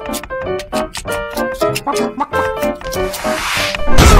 What, what, what?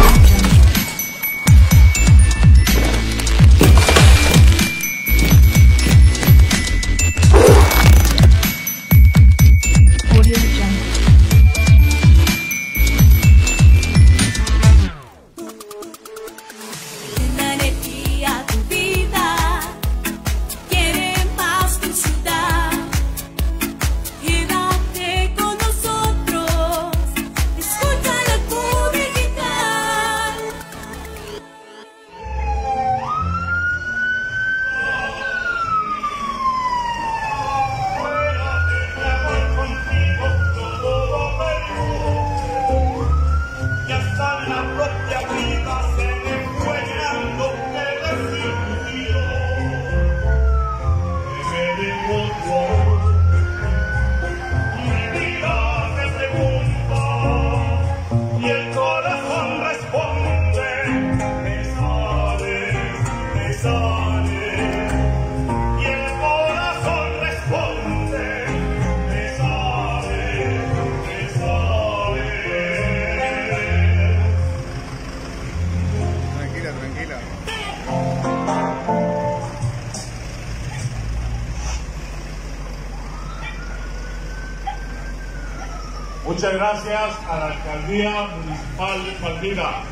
Día Municipal de Palmira,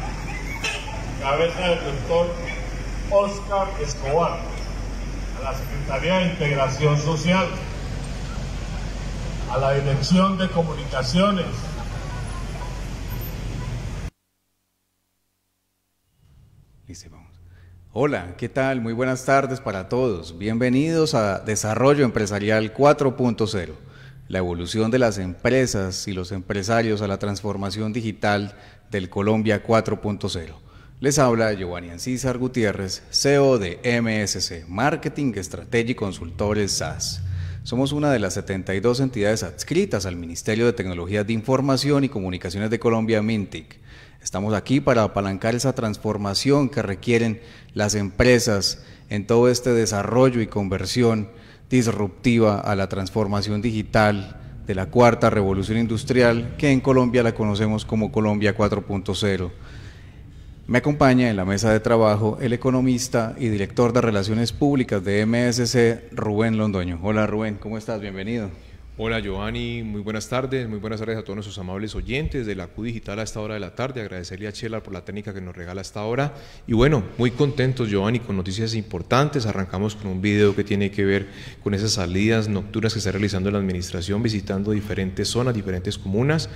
cabeza del doctor Oscar Escobar, a la Secretaría de Integración Social, a la Dirección de Comunicaciones, Hola, ¿qué tal? Muy buenas tardes para todos. Bienvenidos a Desarrollo Empresarial 4.0 la evolución de las empresas y los empresarios a la transformación digital del Colombia 4.0. Les habla Giovanni Ancísar Gutiérrez, CEO de MSC, Marketing Strategy Consultores SAS. Somos una de las 72 entidades adscritas al Ministerio de Tecnologías de Información y Comunicaciones de Colombia, MINTIC. Estamos aquí para apalancar esa transformación que requieren las empresas en todo este desarrollo y conversión disruptiva a la transformación digital de la cuarta revolución industrial, que en Colombia la conocemos como Colombia 4.0. Me acompaña en la mesa de trabajo el economista y director de Relaciones Públicas de MSC, Rubén Londoño. Hola Rubén, ¿cómo estás? Bienvenido. Hola Giovanni, muy buenas tardes, muy buenas tardes a todos nuestros amables oyentes de la Q Digital a esta hora de la tarde. Agradecerle a Chela por la técnica que nos regala esta hora Y bueno, muy contentos Giovanni con noticias importantes. Arrancamos con un video que tiene que ver con esas salidas nocturnas que está realizando la administración, visitando diferentes zonas, diferentes comunas.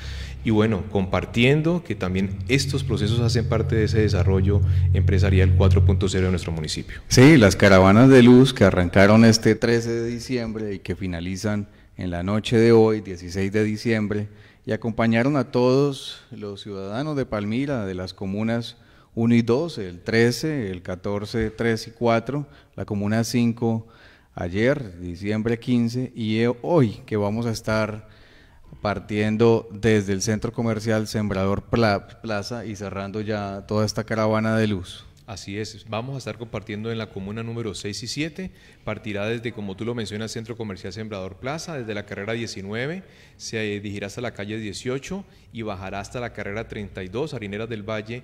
Y bueno, compartiendo que también estos procesos hacen parte de ese desarrollo empresarial 4.0 de nuestro municipio. Sí, las caravanas de luz que arrancaron este 13 de diciembre y que finalizan en la noche de hoy, 16 de diciembre, y acompañaron a todos los ciudadanos de Palmira, de las comunas 1 y 2, el 13, el 14, 3 y 4, la comuna 5 ayer, diciembre 15, y hoy que vamos a estar partiendo desde el centro comercial Sembrador Plaza y cerrando ya toda esta caravana de luz. Así es, vamos a estar compartiendo en la comuna número 6 y 7, partirá desde, como tú lo mencionas, Centro Comercial Sembrador Plaza, desde la carrera 19, se dirigirá hasta la calle 18 y bajará hasta la carrera 32, Harineras del Valle,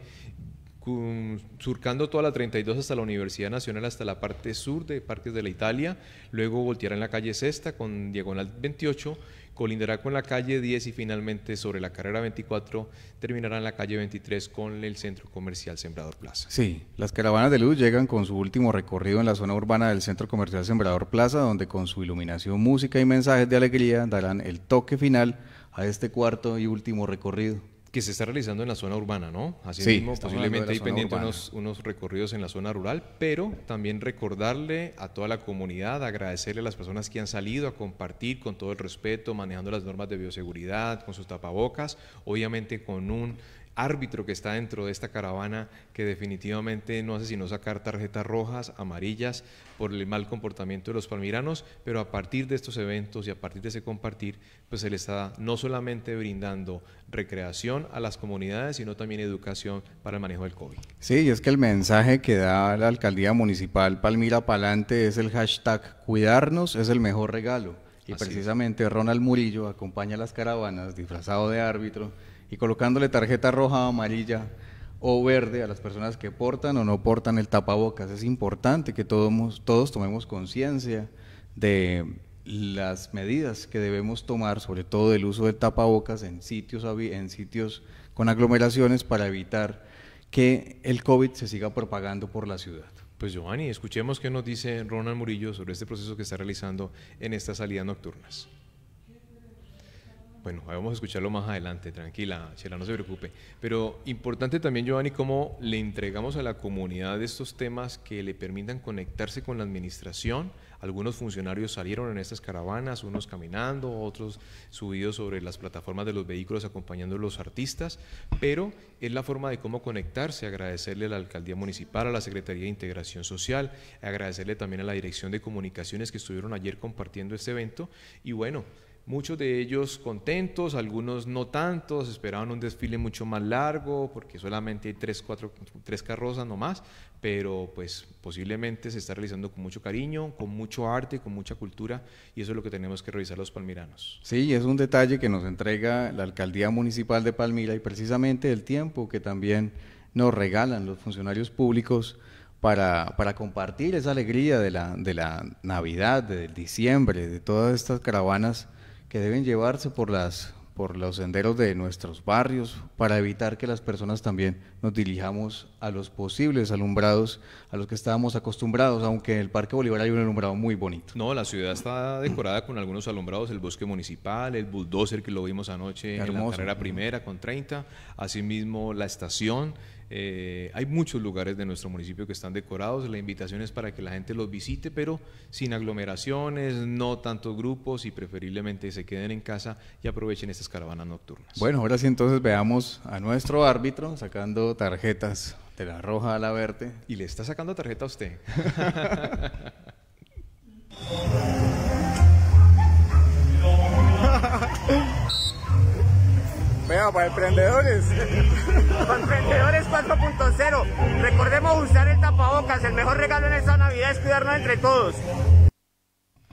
surcando toda la 32 hasta la Universidad Nacional, hasta la parte sur de Parques de la Italia, luego volteará en la calle Sexta con diagonal 28, colindará con la calle 10 y finalmente sobre la carrera 24 terminará en la calle 23 con el centro comercial Sembrador Plaza. Sí, las caravanas de luz llegan con su último recorrido en la zona urbana del centro comercial Sembrador Plaza, donde con su iluminación, música y mensajes de alegría darán el toque final a este cuarto y último recorrido que se está realizando en la zona urbana, ¿no? Así sí, posiblemente hay pendiente unos, unos, recorridos en la zona rural, pero también recordarle a toda la comunidad, agradecerle a las personas que han salido a compartir con todo el respeto, manejando las normas de bioseguridad, con sus tapabocas, obviamente con un árbitro que está dentro de esta caravana que definitivamente no hace sino sacar tarjetas rojas, amarillas por el mal comportamiento de los palmiranos, pero a partir de estos eventos y a partir de ese compartir, pues se le está no solamente brindando recreación a las comunidades, sino también educación para el manejo del COVID. Sí, y es que el mensaje que da la alcaldía municipal Palmira Palante es el hashtag cuidarnos es el mejor regalo. Y precisamente Ronald Murillo acompaña a las caravanas disfrazado de árbitro y colocándole tarjeta roja, amarilla o verde a las personas que portan o no portan el tapabocas. Es importante que todos, tomemos conciencia de las medidas que debemos tomar, sobre todo del uso del tapabocas en sitios, en sitios con aglomeraciones para evitar que el COVID se siga propagando por la ciudad. Pues Giovanni, escuchemos qué nos dice Ronald Murillo sobre este proceso que está realizando en estas salidas nocturnas. Bueno, vamos a escucharlo más adelante, tranquila, Chela, no se preocupe. Pero importante también, Giovanni, cómo le entregamos a la comunidad estos temas que le permitan conectarse con la administración. Algunos funcionarios salieron en estas caravanas, unos caminando, otros subidos sobre las plataformas de los vehículos acompañando a los artistas, pero es la forma de cómo conectarse, agradecerle a la alcaldía municipal, a la Secretaría de Integración Social, agradecerle también a la Dirección de Comunicaciones que estuvieron ayer compartiendo este evento y bueno, muchos de ellos contentos, algunos no tantos, esperaban un desfile mucho más largo porque solamente hay tres, cuatro, tres carrozas nomás, pero pues posiblemente se está realizando con mucho cariño, con mucho arte, con mucha cultura y eso es lo que tenemos que revisar los palmiranos. Sí, es un detalle que nos entrega la Alcaldía Municipal de Palmira y precisamente el tiempo que también nos regalan los funcionarios públicos. Para, compartir esa alegría de la, de la Navidad, del diciembre, de todas estas caravanas que deben llevarse por, las, por los senderos de nuestros barrios para evitar que las personas también nos dirijamos a los posibles alumbrados a los que estábamos acostumbrados, aunque en el Parque Bolívar hay un alumbrado muy bonito. No, la ciudad está decorada con algunos alumbrados, el bosque municipal, el bulldozer que lo vimos anoche en la carrera primera con 30, asimismo la estación, eh, hay muchos lugares de nuestro municipio que están decorados, la invitación es para que la gente los visite, pero sin aglomeraciones, no tantos grupos y preferiblemente se queden en casa y aprovechen estas caravanas nocturnas. Bueno, ahora sí entonces veamos a nuestro árbitro sacando tarjetas de la roja a la verde. Y le está sacando tarjeta a usted. para emprendedores. Emprendedores 4.0. Recordemos usar el tapabocas. El mejor regalo en esta Navidad es cuidarnos entre todos.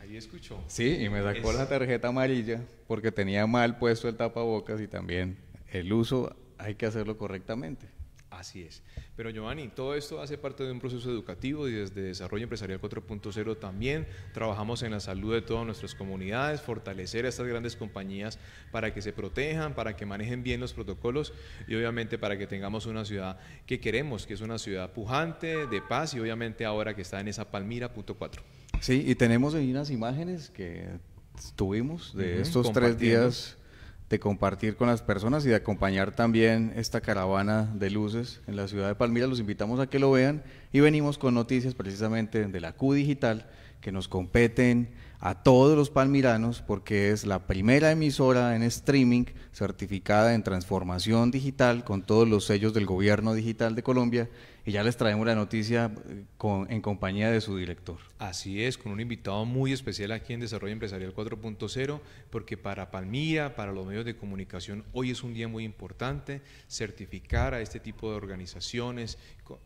Ahí escuchó. Sí, y me sacó la tarjeta amarilla porque tenía mal puesto el tapabocas y también el uso hay que hacerlo correctamente. Así es. Pero Giovanni, todo esto hace parte de un proceso educativo y desde Desarrollo Empresarial 4.0 también trabajamos en la salud de todas nuestras comunidades, fortalecer a estas grandes compañías para que se protejan, para que manejen bien los protocolos y obviamente para que tengamos una ciudad que queremos, que es una ciudad pujante, de paz y obviamente ahora que está en esa Palmira punto Sí, y tenemos ahí unas imágenes que tuvimos de estos tres días de compartir con las personas y de acompañar también esta caravana de luces en la ciudad de Palmira. Los invitamos a que lo vean y venimos con noticias precisamente de la Q Digital que nos competen a todos los palmiranos porque es la primera emisora en streaming certificada en transformación digital con todos los sellos del gobierno digital de Colombia y ya les traemos la noticia eh, con, en compañía de su director. Así es, con un invitado muy especial aquí en Desarrollo Empresarial 4.0, porque para Palmira, para los medios de comunicación, hoy es un día muy importante certificar a este tipo de organizaciones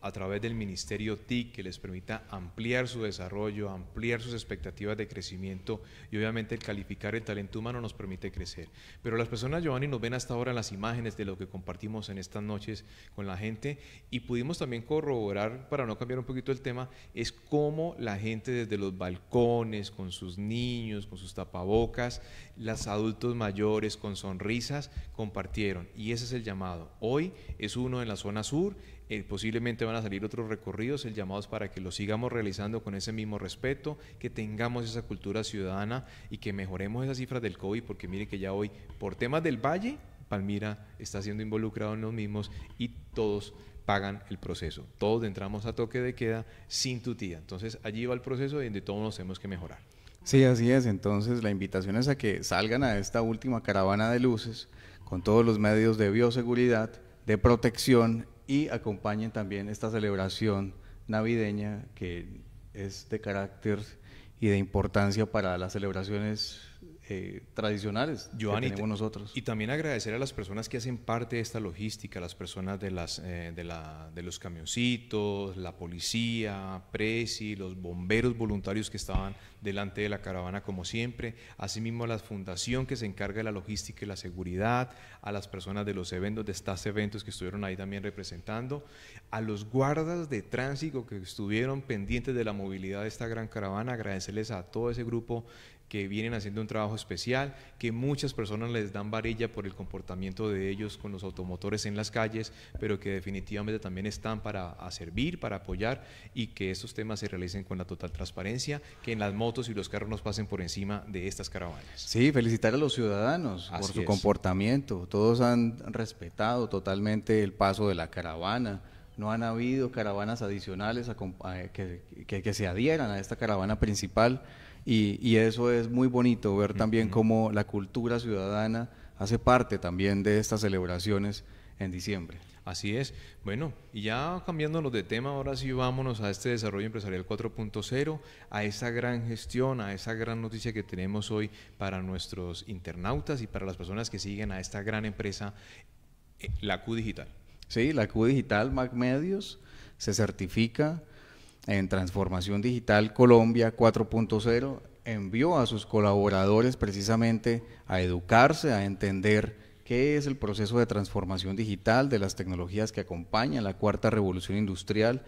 a través del Ministerio TIC que les permita ampliar su desarrollo, ampliar sus expectativas de crecimiento y obviamente el calificar el talento humano nos permite crecer. Pero las personas, Giovanni, nos ven hasta ahora las imágenes de lo que compartimos en estas noches con la gente y pudimos también corroborar, para no cambiar un poquito el tema, es cómo la gente desde los balcones, con sus niños, con sus tapabocas, los adultos mayores, con sonrisas, compartieron. Y ese es el llamado. Hoy es uno en la zona sur, eh, posiblemente van a salir otros recorridos, el llamado es para que lo sigamos realizando con ese mismo respeto, que tengamos esa cultura ciudadana y que mejoremos esas cifras del COVID, porque miren que ya hoy, por temas del valle, Palmira está siendo involucrado en los mismos y todos pagan el proceso. Todos entramos a toque de queda sin tutía. Entonces allí va el proceso y donde todos nos tenemos que mejorar. Sí, así es. Entonces la invitación es a que salgan a esta última caravana de luces con todos los medios de bioseguridad, de protección y acompañen también esta celebración navideña que es de carácter y de importancia para las celebraciones eh, tradicionales Joan, que tenemos nosotros. Y también agradecer a las personas que hacen parte de esta logística, las personas de, las, eh, de, la, de los camioncitos, la policía, Presi, los bomberos voluntarios que estaban delante de la caravana como siempre, asimismo a la fundación que se encarga de la logística y la seguridad, a las personas de los eventos, de estas eventos que estuvieron ahí también representando, a los guardas de tránsito que estuvieron pendientes de la movilidad de esta gran caravana, agradecerles a todo ese grupo que vienen haciendo un trabajo especial, que muchas personas les dan varilla por el comportamiento de ellos con los automotores en las calles, pero que definitivamente también están para servir, para apoyar y que estos temas se realicen con la total transparencia, que en las motos y los carros no pasen por encima de estas caravanas. Sí, felicitar a los ciudadanos por su comportamiento. Todos han respetado totalmente el paso de la caravana no han habido caravanas adicionales que, se adhieran a esta caravana principal y, eso es muy bonito, ver también cómo la cultura ciudadana hace parte también de estas celebraciones en diciembre. Así es. Bueno, y ya cambiándonos de tema, ahora sí vámonos a este desarrollo empresarial 4.0, a esa gran gestión, a esa gran noticia que tenemos hoy para nuestros internautas y para las personas que siguen a esta gran empresa, eh, la Q Digital. Sí, la Q Digital, Mac Medios, se certifica en Transformación Digital Colombia 4.0 envió a sus colaboradores precisamente a educarse, a entender qué es el proceso de transformación digital de las tecnologías que acompañan la cuarta revolución industrial,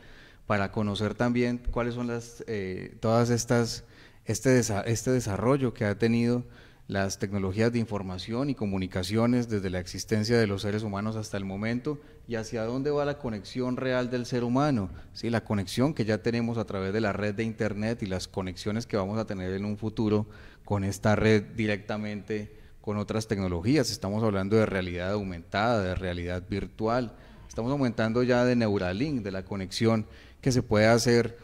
para conocer también cuáles son las, eh, todas estas, este, este desarrollo que ha tenido las tecnologías de información y comunicaciones desde la existencia de los seres humanos hasta el momento y hacia dónde va la conexión real del ser humano, si la conexión que ya tenemos a través de la red de Internet y las conexiones que vamos a tener en un futuro con esta red directamente con otras tecnologías. Estamos hablando de realidad aumentada, de realidad virtual, estamos aumentando ya de Neuralink, de la conexión que se puede hacer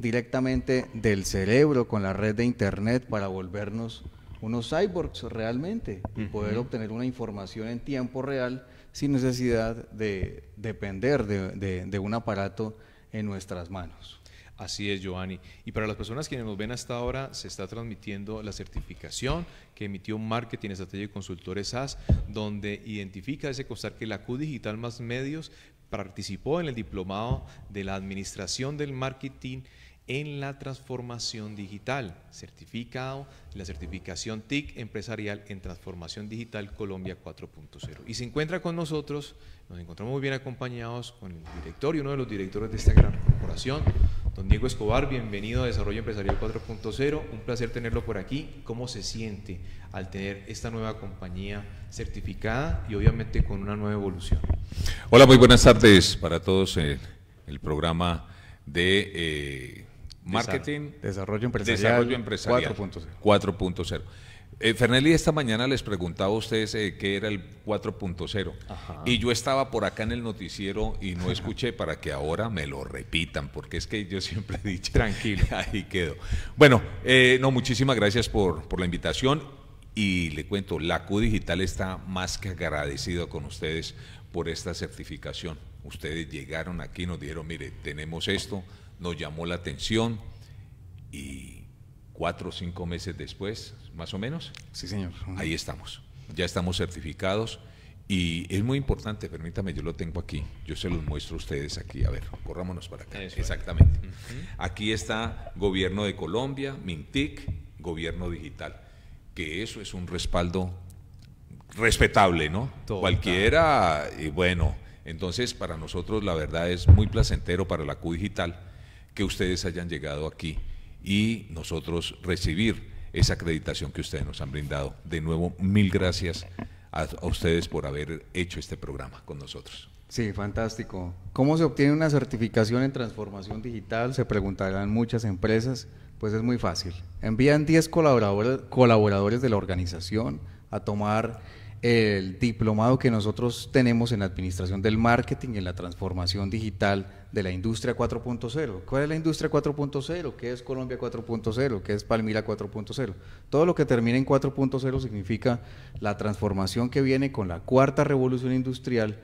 directamente del cerebro con la red de Internet para volvernos unos cyborgs realmente y poder obtener una información en tiempo real sin necesidad de depender de, un aparato en nuestras manos. Así es, Giovanni. Y para las personas quienes nos ven hasta ahora, se está transmitiendo la certificación que emitió Marketing Estrategia y Consultores As, donde identifica ese costar que la Q Digital más medios participó en el diplomado de la Administración del Marketing en la transformación digital, certificado, la certificación TIC empresarial en transformación digital Colombia 4.0. Y se encuentra con nosotros, nos encontramos muy bien acompañados con el director y uno de los directores de esta gran corporación, don Diego Escobar, bienvenido a Desarrollo Empresarial 4.0, un placer tenerlo por aquí. ¿Cómo se siente al tener esta nueva compañía certificada y obviamente con una nueva evolución? Hola, muy buenas tardes para todos en el programa de... Eh, Marketing. Desarrollo empresarial. 4.0. 4.0. Eh, Fernelli, esta mañana les preguntaba a ustedes eh, qué era el 4.0. Y yo estaba por acá en el noticiero y no escuché para que ahora me lo repitan, porque es que yo siempre he dicho. Tranquilo. Ahí quedo. Bueno, eh, no, muchísimas gracias por, por la invitación. Y le cuento, la Q Digital está más que agradecido con ustedes por esta certificación. Ustedes llegaron aquí y nos dieron, mire, tenemos esto nos llamó la atención y cuatro o cinco meses después, más o menos, sí, señor. ahí estamos. Ya estamos certificados y es muy importante, permítame, yo lo tengo aquí, yo se los muestro a ustedes aquí, a ver, corrámonos para acá. Exactamente. Aquí está Gobierno de Colombia, MINTIC, Gobierno Digital, que eso es un respaldo respetable, ¿no? Cualquiera, y bueno, entonces para nosotros la verdad es muy placentero para la Q Digital que ustedes hayan llegado aquí y nosotros recibir esa acreditación que ustedes nos han brindado. De nuevo, mil gracias a, ustedes por haber hecho este programa con nosotros. Sí, fantástico. ¿Cómo se obtiene una certificación en transformación digital? Se preguntarán muchas empresas. Pues es muy fácil. Envían 10 colaboradores, colaboradores de la organización a tomar el diplomado que nosotros tenemos en administración del marketing en la transformación digital de la industria 4.0. ¿Cuál es la industria 4.0? ¿Qué es Colombia 4.0? ¿Qué es Palmira 4.0? Todo lo que termina en 4.0 significa la transformación que viene con la cuarta revolución industrial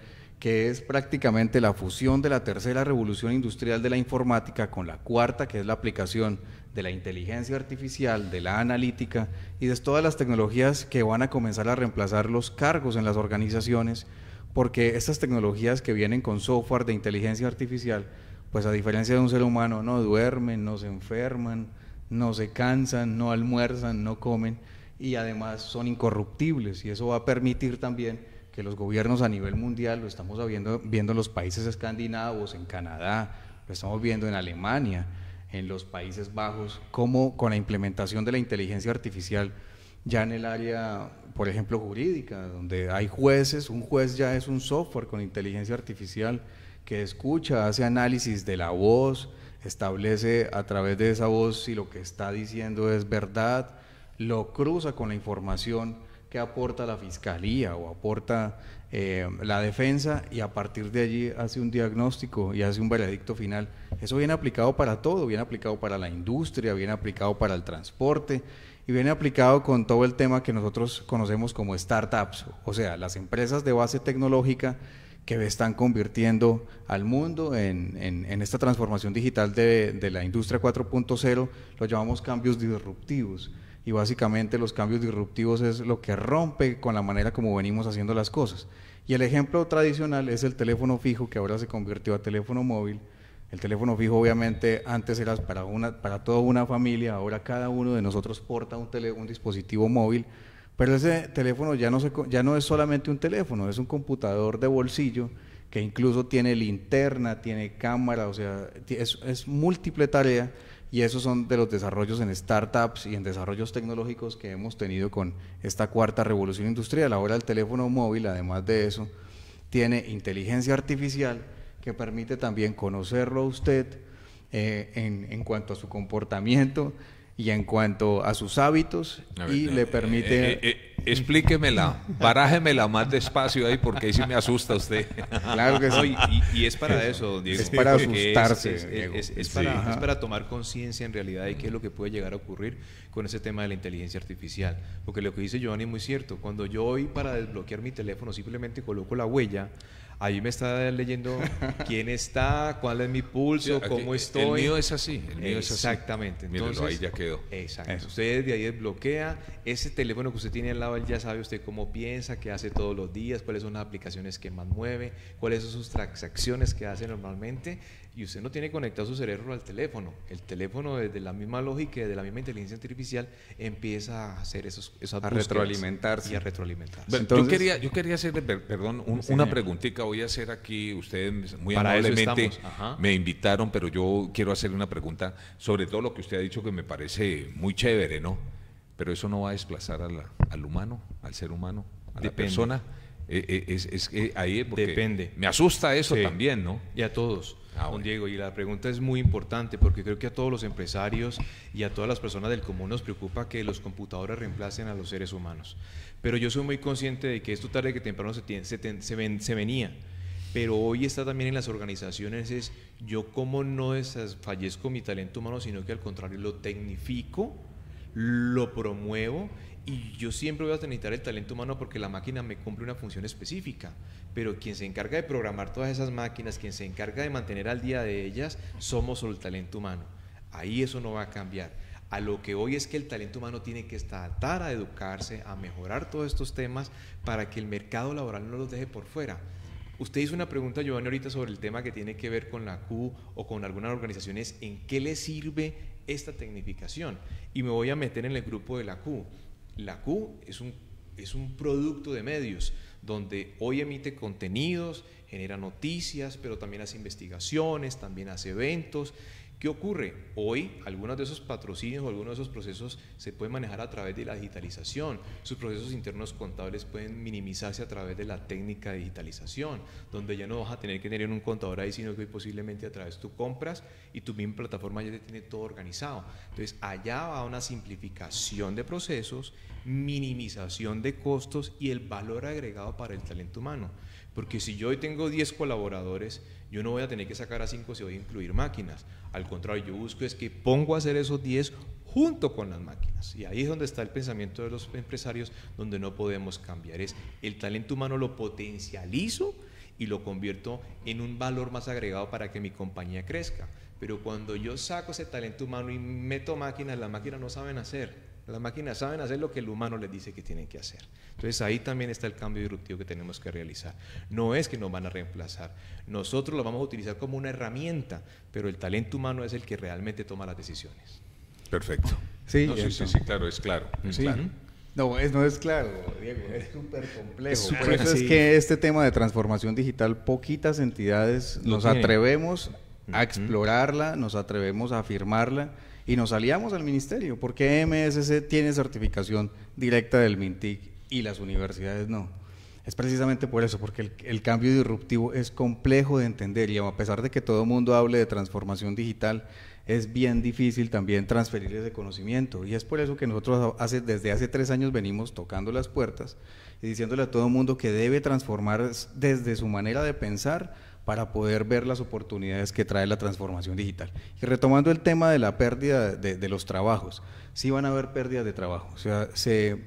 que es prácticamente la fusión de la tercera revolución industrial de la informática con la cuarta, que es la aplicación de la inteligencia artificial, de la analítica y de todas las tecnologías que van a comenzar a reemplazar los cargos en las organizaciones, porque estas tecnologías que vienen con software de inteligencia artificial, pues a diferencia de un ser humano, no duermen, no se enferman, no se cansan, no almuerzan, no comen y además son incorruptibles y eso va a permitir también que los gobiernos a nivel mundial lo estamos viendo, viendo en los países escandinavos, en Canadá, lo estamos viendo en Alemania, en los Países Bajos, cómo con la implementación de la inteligencia artificial ya en el área, por ejemplo, jurídica, donde hay jueces, un juez ya es un software con inteligencia artificial que escucha, hace análisis de la voz, establece a través de esa voz si lo que está diciendo es verdad, lo cruza con la información aporta la fiscalía o aporta eh, la defensa y a partir de allí hace un diagnóstico y hace un veredicto final. Eso viene aplicado para todo, viene aplicado para la industria, viene aplicado para el transporte y viene aplicado con todo el tema que nosotros conocemos como startups, o sea, las empresas de base tecnológica que están convirtiendo al mundo en, esta transformación digital de, de la industria 4.0, lo llamamos cambios disruptivos y básicamente los cambios disruptivos es lo que rompe con la manera como venimos haciendo las cosas. Y el ejemplo tradicional es el teléfono fijo que ahora se convirtió a teléfono móvil. El teléfono fijo obviamente antes era para, una, para toda una familia, ahora cada uno de nosotros porta un, un dispositivo móvil, pero ese teléfono ya no, se, ya no es solamente un teléfono, es un computador de bolsillo que incluso tiene linterna, tiene cámara, o sea, es, es múltiple tarea y esos son de los desarrollos en startups y en desarrollos tecnológicos que hemos tenido con esta cuarta revolución industrial. Ahora el teléfono móvil, además de eso, tiene inteligencia artificial que permite también conocerlo a usted eh, en cuanto a su comportamiento, y en cuanto a sus hábitos y eh, le permite... Eh, eh, explíquemela, barájemela más despacio ahí porque ahí sí me asusta usted. Claro que sí. y, es para eso, Diego. Es para asustarse. Es, para, es, para, tomar conciencia en realidad de qué es lo que puede llegar a ocurrir con ese tema de la inteligencia artificial. Porque lo que dice Giovanni es muy cierto. Cuando yo voy para desbloquear mi teléfono simplemente coloco la huella, Ahí me está leyendo quién está, cuál es mi pulso, cómo estoy. El mío es así. El mío Exactamente. Es Entonces, ahí ya quedó. Exacto. Usted de ahí bloquea Ese teléfono que usted tiene al lado, él ya sabe usted cómo piensa, qué hace todos los días, cuáles son las aplicaciones que más mueve, cuáles son sus transacciones que hace normalmente. Y usted no tiene conectado su cerebro al teléfono. El teléfono, desde la misma lógica, desde la misma inteligencia artificial, empieza a hacer esos, esas A retroalimentarse. Y a retroalimentarse. yo, quería, yo quería hacerle, perdón, una preguntita voy a hacer aquí, ustedes muy amablemente me invitaron, pero yo quiero hacerle una pregunta sobre todo lo que usted ha dicho que me parece muy chévere, ¿no? Pero eso no va a desplazar al humano, al ser humano, a la persona. Eh, eh, es, que ahí Depende. Me asusta eso también, ¿no? Y a todos. a ah, Diego, y la pregunta es muy importante porque creo que a todos los empresarios y a todas las personas del común nos preocupa que los computadores reemplacen a los seres humanos. Pero yo soy muy consciente de que esto tarde que temprano se, tiene, se, venía. Pero hoy está también en las organizaciones es yo como no fallezco mi talento humano, sino que al contrario lo tecnifico, lo promuevo y yo siempre voy a necesitar el talento humano porque la máquina me cumple una función específica, pero quien se encarga de programar todas esas máquinas, quien se encarga de mantener al día de ellas, somos solo el talento humano. Ahí eso no va a cambiar. A lo que hoy es que el talento humano tiene que estar a educarse, a mejorar todos estos temas para que el mercado laboral no los deje por fuera. Usted hizo una pregunta, Giovanni, ahorita sobre el tema que tiene que ver con la Q o con algunas organizaciones, ¿en qué le sirve esta tecnificación? Y me voy a meter en el grupo de la Q la Q es un, producto de medios donde hoy emite contenidos, genera noticias, pero también hace investigaciones, también hace eventos ¿Qué ocurre? Hoy algunos de esos patrocinios o algunos de esos procesos se pueden manejar a través de la digitalización. Sus procesos internos contables pueden minimizarse a través de la técnica de digitalización, donde ya no vas a tener que tener un contador ahí, sino que posiblemente a través de tus compras y tu misma plataforma ya te tiene todo organizado. Entonces, allá va una simplificación de procesos, minimización de costos y el valor agregado para el talento humano. Porque si yo hoy tengo 10 colaboradores, yo no voy a tener que sacar a 5 si voy a incluir máquinas. Al contrario, yo busco es que pongo a hacer esos 10 junto con las máquinas. Y ahí es donde está el pensamiento de los empresarios, donde no podemos cambiar. Es el talento humano lo potencializo y lo convierto en un valor más agregado para que mi compañía crezca. Pero cuando yo saco ese talento humano y meto máquinas, las máquinas no saben hacer. Las máquinas saben hacer lo que el humano les dice que tienen que hacer. Entonces ahí también está el cambio disruptivo que tenemos que realizar. No es que nos van a reemplazar. Nosotros lo vamos a utilizar como una herramienta, pero el talento humano es el que realmente toma las decisiones. Perfecto. Sí, sí, sí, claro, es claro. Es No, es, no es claro, Diego, es súper complejo. es que este tema de transformación digital, poquitas entidades nos atrevemos a explorarla, nos atrevemos a afirmarla y nos aliamos al ministerio, porque MSC tiene certificación directa del MINTIC y las universidades no. Es precisamente por eso, porque el, cambio disruptivo es complejo de entender y a pesar de que todo el mundo hable de transformación digital, es bien difícil también transferir ese conocimiento. Y es por eso que nosotros desde hace tres años venimos tocando las puertas y diciéndole a todo el mundo que debe transformar desde su manera de pensar para poder ver las oportunidades que trae la transformación digital. Y retomando el tema de la pérdida de, los trabajos, sí van a haber pérdidas de trabajo. O sea, se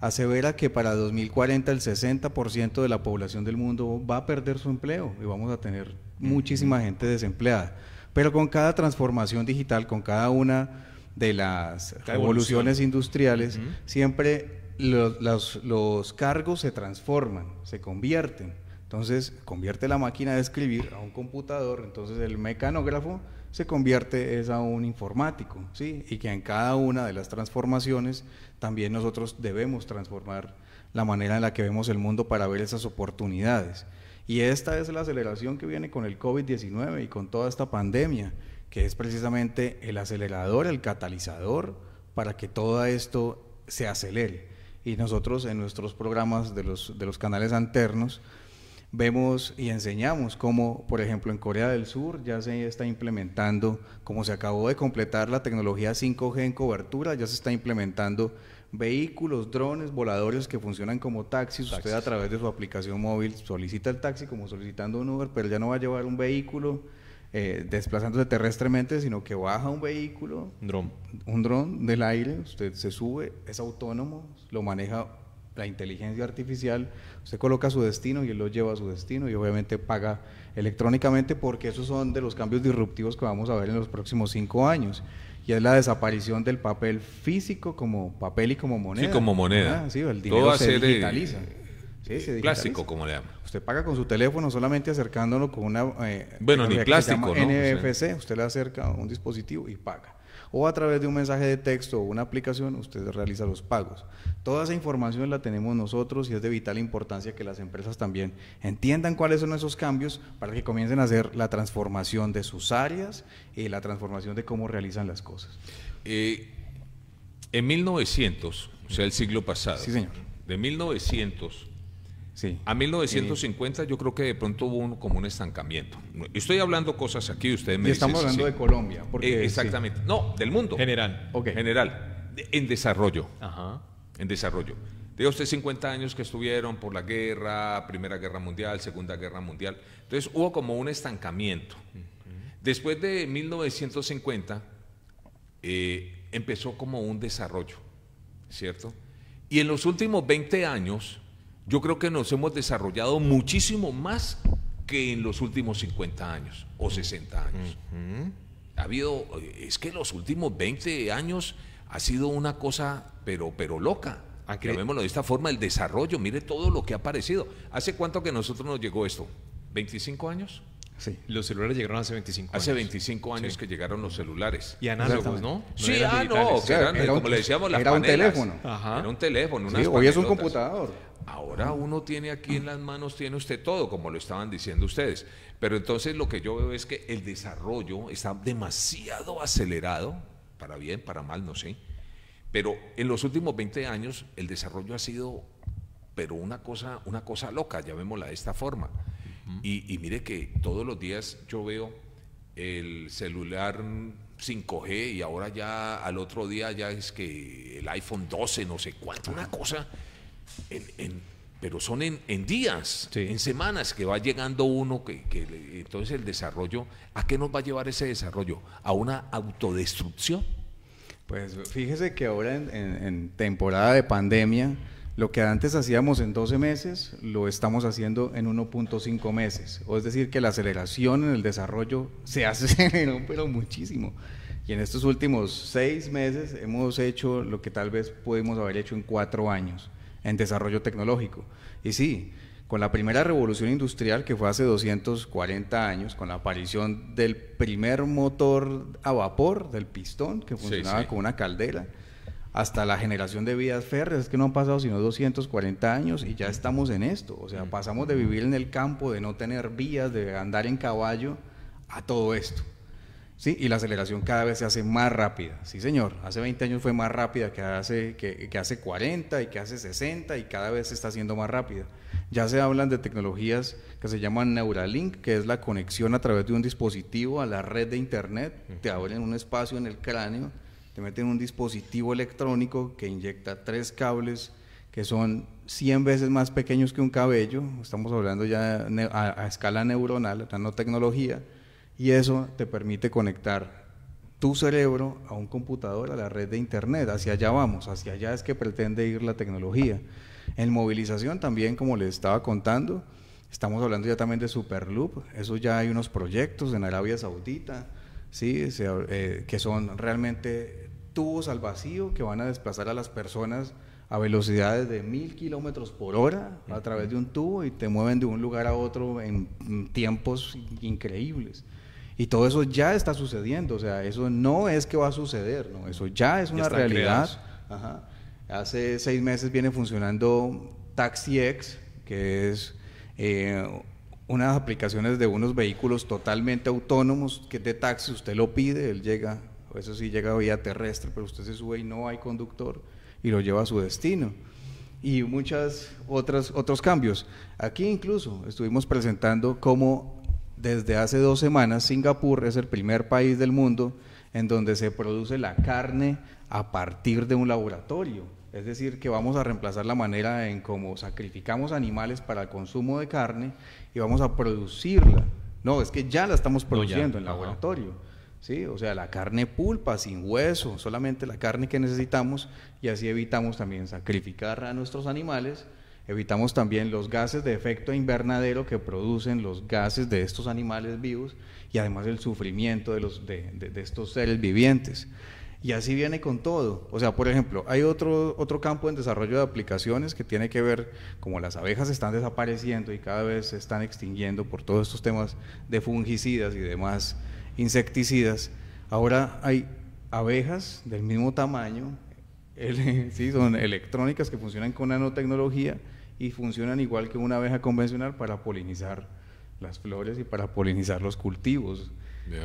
asevera que para 2040 el 60% de la población del mundo va a perder su empleo y vamos a tener muchísima gente desempleada. Pero con cada transformación digital, con cada una de las revoluciones industriales, siempre los, cargos se transforman, se convierten. Entonces convierte la máquina de escribir a un computador, entonces el mecanógrafo se convierte es a un informático, ¿sí? Y que en cada una de las transformaciones también nosotros debemos transformar la manera en la que vemos el mundo para ver esas oportunidades. Y esta es la aceleración que viene con el COVID-19 y con toda esta pandemia, que es precisamente el acelerador, el catalizador para que todo esto se acelere. Y nosotros en nuestros programas de los, de los canales anternos, vemos y enseñamos cómo, por ejemplo, en Corea del Sur ya se está implementando, como se acabó de completar la tecnología 5G en cobertura, ya se está implementando vehículos, drones, voladores que funcionan como taxis. Usted a través de su aplicación móvil solicita el taxi como solicitando un Uber, pero ya no va a llevar un vehículo eh, desplazándose terrestremente, sino que baja un vehículo. Un Un dron del aire, usted se sube, es autónomo, lo maneja la inteligencia artificial, usted coloca su destino y él lo lleva a su destino y obviamente paga electrónicamente porque esos son de los cambios disruptivos que vamos a ver en los próximos cinco años. Y es la desaparición del papel físico como papel y como moneda. Sí, como moneda. Todo se digitaliza. Clásico, como le llaman. Usted paga con su teléfono solamente acercándolo con una... Eh, bueno, ni plástico, ¿no? NFC, usted le acerca un dispositivo y paga o a través de un mensaje de texto o una aplicación, usted realiza los pagos. Toda esa información la tenemos nosotros y es de vital importancia que las empresas también entiendan cuáles son esos cambios para que comiencen a hacer la transformación de sus áreas y la transformación de cómo realizan las cosas. Eh, en 1900, o sea, el siglo pasado, sí, señor. de 1900 a 1950 eh, yo creo que de pronto hubo como un estancamiento. Estoy hablando cosas aquí, ustedes me y Estamos hablando de Colombia. Porque, eh, exactamente. No, del mundo. General. Okay. General. en desarrollo. Ajá. En desarrollo. De usted 50 años que estuvieron por la guerra, Primera Guerra Mundial, Segunda Guerra Mundial. Entonces hubo como un estancamiento. Después de 1950 eh, empezó como un desarrollo, ¿cierto? Y en los últimos 20 años yo creo que nos hemos desarrollado muchísimo más que en los últimos 50 años o 60 años. Ha habido, eh, es que los últimos 20 años ha sido una cosa, pero, pero loca. Llamémoslo de esta forma, el desarrollo, mire todo lo que ha aparecido. ¿Hace cuánto que nosotros nos llegó esto? ¿25 años? Sí, los celulares llegaron hace 25 años. Hace 25 años que llegaron los celulares. Y análogos, ¿no? sí, ah, no, como le decíamos, las Era un teléfono. Era un teléfono. hoy es un computador. Ahora uno tiene aquí en las manos, tiene usted todo, como lo estaban diciendo ustedes. Pero entonces lo que yo veo es que el desarrollo está demasiado acelerado, para bien, para mal, no sé. Pero en los últimos 20 años el desarrollo ha sido, pero una cosa, una cosa loca, llamémosla de esta forma. y, y, mire que todos los días yo veo el celular 5G y ahora ya al otro día ya es que el iPhone 12, no sé cuánto, una cosa en, pero son en, días, en semanas que va llegando uno, que, entonces el desarrollo, ¿a qué nos va a llevar ese desarrollo? ¿A una autodestrucción? Pues fíjese que ahora en, temporada de pandemia, lo que antes hacíamos en 12 meses, lo estamos haciendo en 1.5 meses. O es decir, que la aceleración en el desarrollo se aceleró, pero muchísimo. Y en estos últimos seis meses hemos hecho lo que tal vez pudimos haber hecho en cuatro años en desarrollo tecnológico. Y sí, con la primera revolución industrial que fue hace 240 años, con la aparición del primer motor a vapor, del pistón, que funcionaba con una caldera, hasta la generación de vías férreas, es que no han pasado sino 240 años y ya estamos en esto. O sea, mm. pasamos de vivir en el campo, de no tener vías, de andar en caballo, a todo esto. ¿sí? Y la aceleración cada vez se hace más rápida. Sí, señor, hace 20 años fue más rápida que hace, que, hace 40 y que hace 60 y cada vez se está haciendo más rápida. Ya se hablan de tecnologías que se llaman Neuralink, que es la conexión a través de un dispositivo a la red de Internet. Te abren un espacio en el cráneo, te meten un dispositivo electrónico que inyecta tres cables que son 100 veces más pequeños que un cabello. Estamos hablando ya a, escala neuronal, no tecnología y eso te permite conectar tu cerebro a un computador, a la red de Internet. Hacia allá vamos, hacia allá es que pretende ir la tecnología. En movilización también, como les estaba contando, estamos hablando ya también de Superloop. Eso ya hay unos proyectos en Arabia Saudita, ¿sí? Eh, que son realmente tubos al vacío que van a desplazar a las personas a velocidades de mil kilómetros por hora a través de un tubo y te mueven de un lugar a otro en tiempos increíbles. Y todo eso ya está sucediendo, o sea, eso no es que va a suceder, ¿no? Eso ya es una realidad. Hace seis meses viene funcionando TaxiX, que es eh, unas aplicaciones de unos vehículos totalmente autónomos, que es de taxi, usted lo pide, él llega, eso sí llega vía terrestre, pero usted se sube y no hay conductor y lo lleva a su destino. Y muchas otras otros cambios. Aquí incluso estuvimos presentando cómo desde hace dos semanas Singapur es el primer país del mundo en donde se produce la carne a partir de un laboratorio. Es decir, que vamos a reemplazar la manera en cómo sacrificamos animales para el consumo de carne y vamos a producirla. No, es que ya la estamos produciendo en laboratorio. ¿sí? O sea, la carne pulpa, sin hueso, solamente la carne que necesitamos y así evitamos también sacrificar a nuestros animales Evitamos también los gases de efecto invernadero que producen los gases de estos animales vivos y además el sufrimiento de, los, de, estos seres vivientes. Y así viene con todo. O sea, por ejemplo, hay otro, otro campo en desarrollo de aplicaciones que tiene que ver como las abejas están desapareciendo y cada vez se están extinguiendo por todos estos temas de fungicidas y demás insecticidas. Ahora hay abejas del mismo tamaño, sí, son electrónicas que funcionan con nanotecnología y funcionan igual que una abeja convencional para polinizar las flores y para polinizar los cultivos.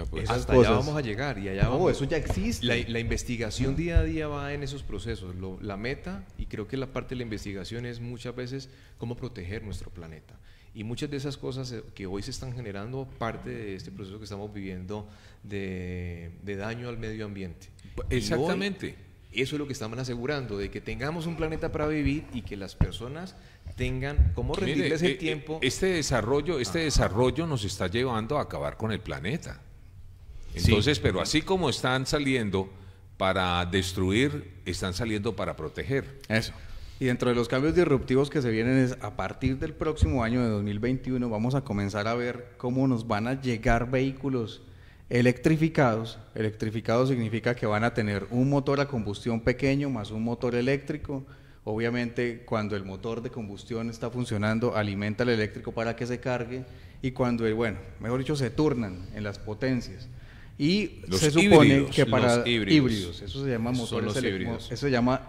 Pues. Hasta allá vamos a llegar y allá eso ya existe. La, investigación ah. día a día va en esos procesos. la meta, y creo que la parte de la investigación es muchas veces cómo proteger nuestro planeta. Y muchas de esas cosas eh, que hoy se están generando parte de este proceso que estamos viviendo de, daño al medio ambiente. Exactamente. eso es lo que estamos asegurando, de que tengamos un planeta para vivir y que las personas tengan cómo rendirles el eh, eh, tiempo. Este desarrollo, este desarrollo nos está llevando a acabar con el planeta. Entonces, pero así como están saliendo para destruir, están saliendo para proteger. Eso. Y dentro de los cambios disruptivos que se vienen es a partir del próximo año de 2021 vamos a comenzar a ver cómo nos van a llegar vehículos electrificados. Electrificados significa que van a tener un motor a combustión pequeño más un motor eléctrico Obviamente, cuando el motor de combustión está funcionando, alimenta el eléctrico para que se cargue y cuando, bueno, mejor dicho, se turnan en las potencias. Y se supone que para híbridos. eso se llama híbridos. Eso se llama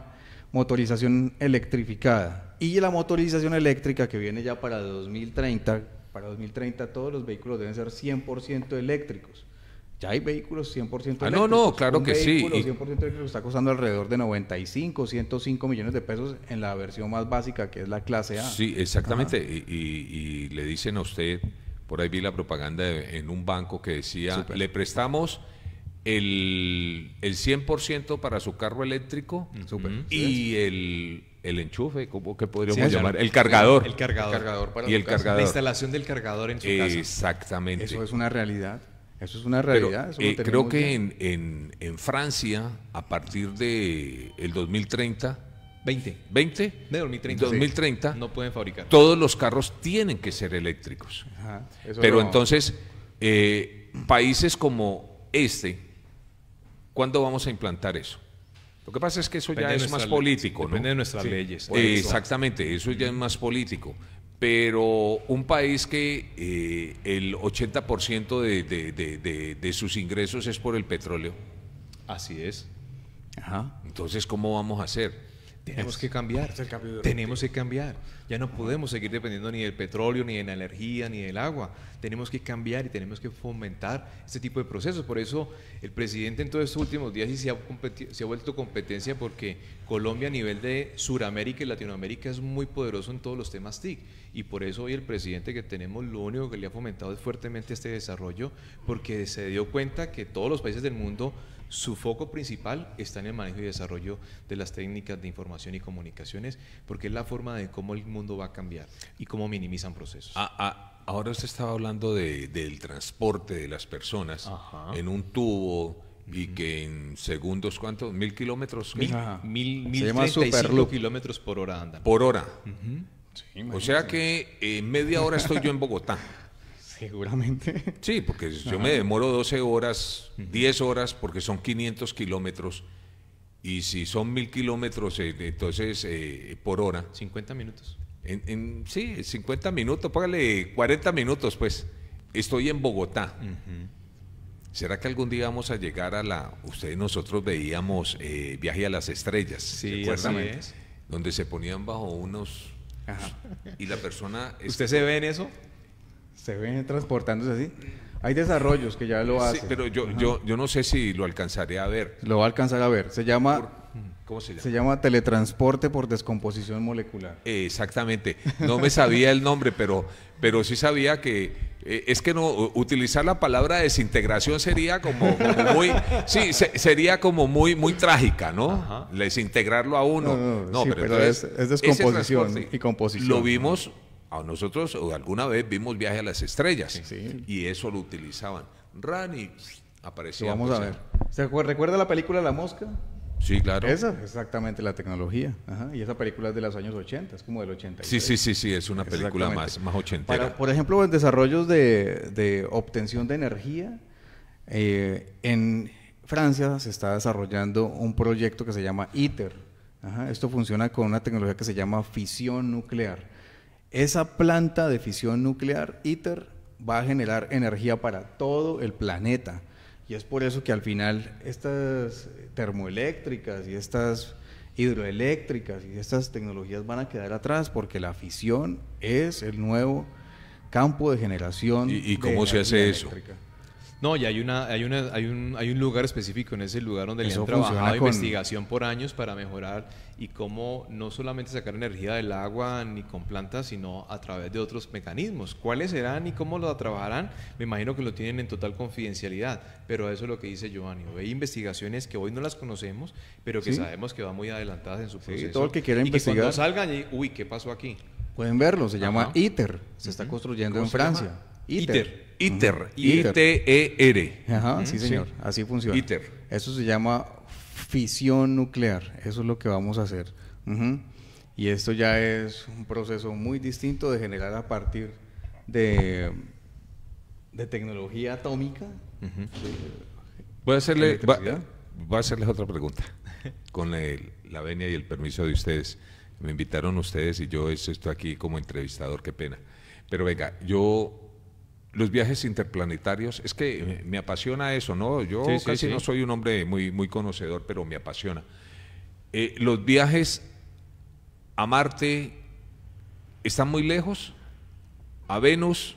motorización electrificada. Y la motorización eléctrica que viene ya para 2030, para 2030 todos los vehículos deben ser 100% eléctricos. Ya hay vehículos 100% eléctricos. Ah, no, no, claro que sí. Y... 100% eléctrico está costando alrededor de 95, 105 millones de pesos en la versión más básica, que es la clase A. Sí, exactamente. Y, le dicen a usted, por ahí vi la propaganda en un banco que decía, le prestamos el, el 100% para su carro eléctrico y el el enchufe, ¿cómo que podríamos llamar? El cargador. El, cargador. y La instalación del cargador en su casa. Exactamente. Eso es una realidad. Eso es una realidad. Pero, eh, creo que en, en, Francia, a partir de el 2030... 20. 20 de 2030. 2030 No pueden fabricar. Todos los carros tienen que ser eléctricos. Pero entonces, eh, países como este, ¿cuándo vamos a implantar eso? Lo que pasa es que eso ya es más político. Depende de nuestras leyes. exactamente, eso ya es más político pero un país que eh, el 80% de, de, de, sus ingresos es por el petróleo. Así es. Entonces, ¿cómo vamos a hacer? Tenemos que cambiar. Tenemos que cambiar. Ya no podemos seguir dependiendo ni del petróleo, ni de la energía, ni del agua. Tenemos que cambiar y tenemos que fomentar este tipo de procesos. Por eso el presidente en todos estos últimos días sí se ha, se ha vuelto competencia porque Colombia a nivel de Suramérica y Latinoamérica es muy poderoso en todos los temas TIC. Y por eso hoy el presidente que tenemos lo único que le ha fomentado es fuertemente este desarrollo porque se dio cuenta que todos los países del mundo su foco principal está en el manejo y desarrollo de las técnicas de información y comunicaciones porque es la forma de cómo el mundo mundo va a cambiar y cómo minimizan procesos. Ah, ah, ahora usted estaba hablando de, del transporte de las personas en un tubo y que en segundos, ¿cuántos? ¿Mil kilómetros? Mil, mil, Se kilómetros por hora andan. Por hora. o sea que en eh, media hora estoy yo en Bogotá. Seguramente. Sí, porque yo me demoro 12 horas, 10 horas, porque son 500 kilómetros. Y si son mil kilómetros, eh, entonces eh, por hora. 50 minutos en, sí, 50 minutos, póngale 40 minutos, pues, estoy en Bogotá. ¿Será que algún día vamos a llegar a la... Ustedes nosotros veíamos eh, Viaje a las Estrellas, sí, exactamente. Donde se ponían bajo unos... Ajá. Y la persona... ¿Usted se ve en eso? Se ve transportándose así. Hay desarrollos que ya lo hacen. Sí, pero yo, yo, yo no sé si lo alcanzaré a ver. Lo va a alcanzar a ver. Se llama se llama? teletransporte por descomposición molecular. Exactamente. No me sabía el nombre, pero, pero sí sabía que eh, es que no utilizar la palabra desintegración sería como, muy sí, sería como muy muy trágica, ¿no? Desintegrarlo a uno. pero, es, descomposición y composición. Lo vimos a nosotros o alguna vez vimos viaje a las estrellas y eso lo utilizaban. Rani aparecía. Vamos a pues, ver. recuerda la película La Mosca? Sí, claro. Esa es exactamente la tecnología. Y esa película es de los años 80, es como del 80. Sí, sí, sí, sí, es una película más, más ochentera. por ejemplo, en desarrollos de, obtención de energía, eh, en Francia se está desarrollando un proyecto que se llama ITER. Esto funciona con una tecnología que se llama fisión nuclear. Esa planta de fisión nuclear, ITER, va a generar energía para todo el planeta. Y es por eso que al final estas termoeléctricas y estas hidroeléctricas y estas tecnologías van a quedar atrás porque la fisión es el nuevo campo de generación. ¿Y, y cómo se hace eso? No, y hay, una, hay, una, hay, un, lugar específico en ese lugar donde le han trabajado investigación por años para mejorar y cómo no solamente sacar energía del agua ni con plantas, sino a través de otros mecanismos. ¿Cuáles serán y cómo lo trabajarán? Me imagino que lo tienen en total confidencialidad, pero eso es lo que dice Giovanni. Hay investigaciones que hoy no las conocemos, pero que sabemos que van muy adelantadas en su proceso. Sí, todo el que quiera investigar. Y cuando salgan, uy, ¿qué pasó aquí? Pueden verlo, se llama ITER, se está construyendo en Francia. ITER. ITER. ITER. E I-T-E-R. Ajá, sí, señor. Así funciona. ITER. Eso se llama fisión nuclear. Eso es lo que vamos a hacer. Y esto ya es un proceso muy distinto de generar a partir de, de tecnología atómica. Voy a hacerle, a hacerles otra pregunta. Con la venia y el permiso de ustedes. Me invitaron ustedes y yo estoy aquí como entrevistador, qué pena. Pero venga, yo los viajes interplanetarios, es que eh, me apasiona eso, ¿no? Yo casi no soy un hombre muy, muy conocedor, pero me apasiona. Eh, ¿Los viajes a Marte están muy lejos? ¿A Venus?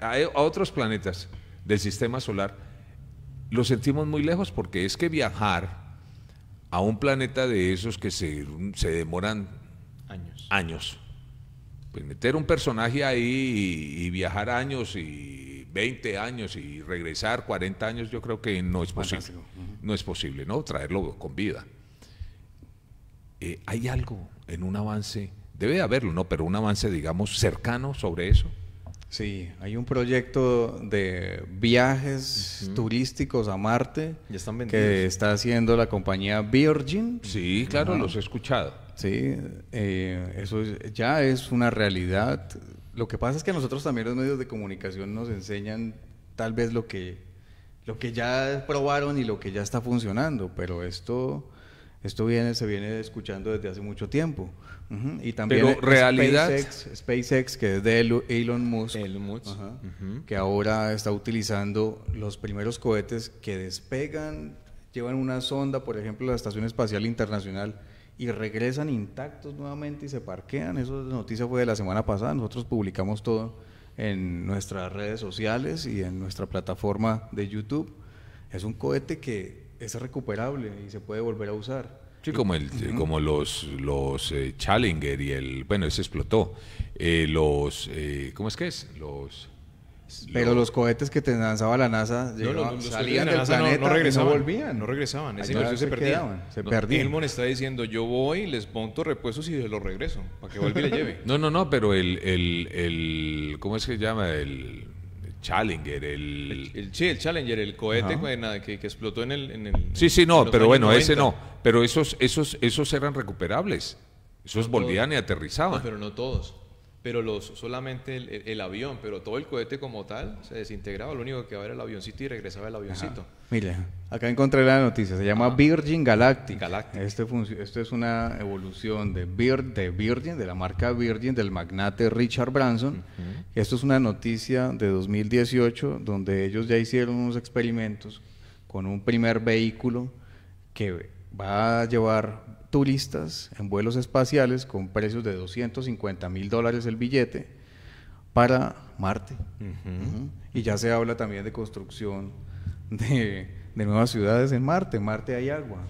A, otros planetas del sistema solar? Lo sentimos muy lejos porque es que viajar a un planeta de esos que se, demoran años pues meter un personaje ahí y, viajar años y 20 años y regresar 40 años, yo creo que no es posible. No es posible, ¿no? Traerlo con vida. Eh, ¿Hay algo en un avance? Debe haberlo, ¿no? Pero un avance, digamos, cercano sobre eso. Sí, hay un proyecto de viajes turísticos a Marte que está haciendo la compañía Virgin. Sí, claro, los he escuchado. Sí, eh, eso ya es una realidad. Lo que pasa es que nosotros también los medios de comunicación nos enseñan tal vez lo que, lo que ya probaron y lo que ya está funcionando, pero esto, esto viene, se viene escuchando desde hace mucho tiempo. Y también realidad. SpaceX, que es de Elon Musk, que ahora está utilizando los primeros cohetes que despegan, llevan una sonda, por ejemplo, la Estación Espacial Internacional y regresan intactos nuevamente y se parquean. Eso noticia fue de la semana pasada. Nosotros publicamos todo en nuestras redes sociales y en nuestra plataforma de YouTube. Es un cohete que es recuperable y se puede volver a usar. Sí, como, el, como los, los eh, Challenger y el... Bueno, ese explotó. Eh, los... Eh, ¿Cómo es que es? Los... Pues, pero los cohetes que te lanzaba la NASA salían del no, regresaban, no volvían. No regresaban. se, está diciendo, yo voy, les monto repuestos y los regreso para que vuelva y le lleve. No, no, no, pero el, el, ¿cómo es que se llama? El... Challenger, el... sí, el Challenger, el cohete que, explotó en el... sí, sí, no, pero bueno, ese no. Pero esos, esos, esos eran recuperables. Esos volvían y aterrizaban. pero no todos pero los, solamente el, avión, pero todo el cohete como tal se desintegraba, lo único que había era el avioncito y regresaba el avioncito. Mire, acá encontré la noticia, se llama ah. Virgin Galactic. Galactic. Este, es una evolución de, Vir de Virgin, de la marca Virgin, del magnate Richard Branson. Esto es una noticia de 2018 donde ellos ya hicieron unos experimentos con un primer vehículo que va a llevar turistas en vuelos espaciales con precios de 250 mil dólares el billete para Marte. Y ya se habla también de construcción de, de nuevas ciudades en Marte. En Marte hay agua.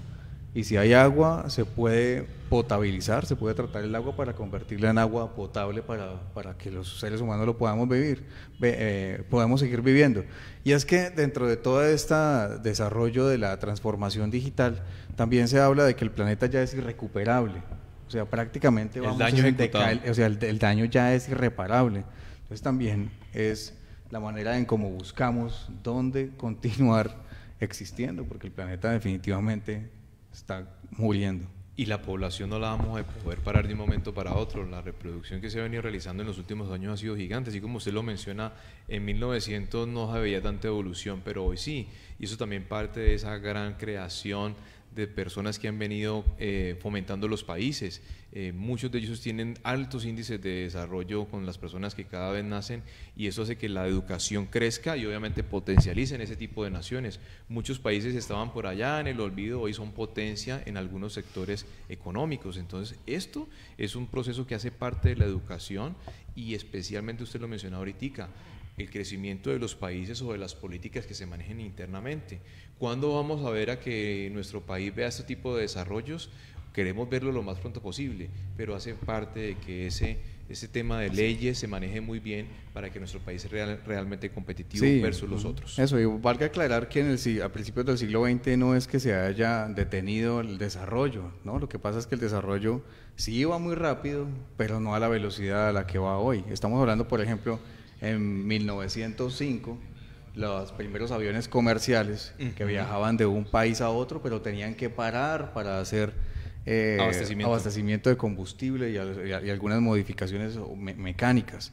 Y si hay agua, se puede potabilizar, se puede tratar el agua para convertirla en agua potable para, para que los seres humanos lo podamos vivir, eh, podamos seguir viviendo. Y es que dentro de todo este desarrollo de la transformación digital, también se habla de que el planeta ya es irrecuperable. O sea, prácticamente vamos el daño a o sea, el, el daño ya es irreparable. Entonces también es la manera en cómo buscamos dónde continuar existiendo, porque el planeta definitivamente está muriendo. Y la población no la vamos a poder parar de un momento para otro. La reproducción que se ha venido realizando en los últimos años ha sido gigante. Así como usted lo menciona, en 1900 no había tanta evolución, pero hoy sí. Y eso también parte de esa gran creación de personas que han venido eh, fomentando los países. Eh, muchos de ellos tienen altos índices de desarrollo con las personas que cada vez nacen y eso hace que la educación crezca y obviamente potencialicen ese tipo de naciones. Muchos países estaban por allá en el olvido, hoy son potencia en algunos sectores económicos. Entonces, esto es un proceso que hace parte de la educación y especialmente usted lo mencionó ahorita el crecimiento de los países o de las políticas que se manejen internamente. ¿Cuándo vamos a ver a que nuestro país vea este tipo de desarrollos? Queremos verlo lo más pronto posible, pero hace parte de que ese, ese tema de leyes se maneje muy bien para que nuestro país sea realmente competitivo versus los otros. Eso, y valga aclarar que en el, a principios del siglo XX no es que se haya detenido el desarrollo, ¿no? Lo que pasa es que el desarrollo sí iba muy rápido, pero no a la velocidad a la que va hoy. Estamos hablando, por ejemplo, en 1905 los primeros aviones comerciales que viajaban de un país a otro, pero tenían que parar para hacer eh, abastecimiento. de combustible y, y, algunas modificaciones mecánicas.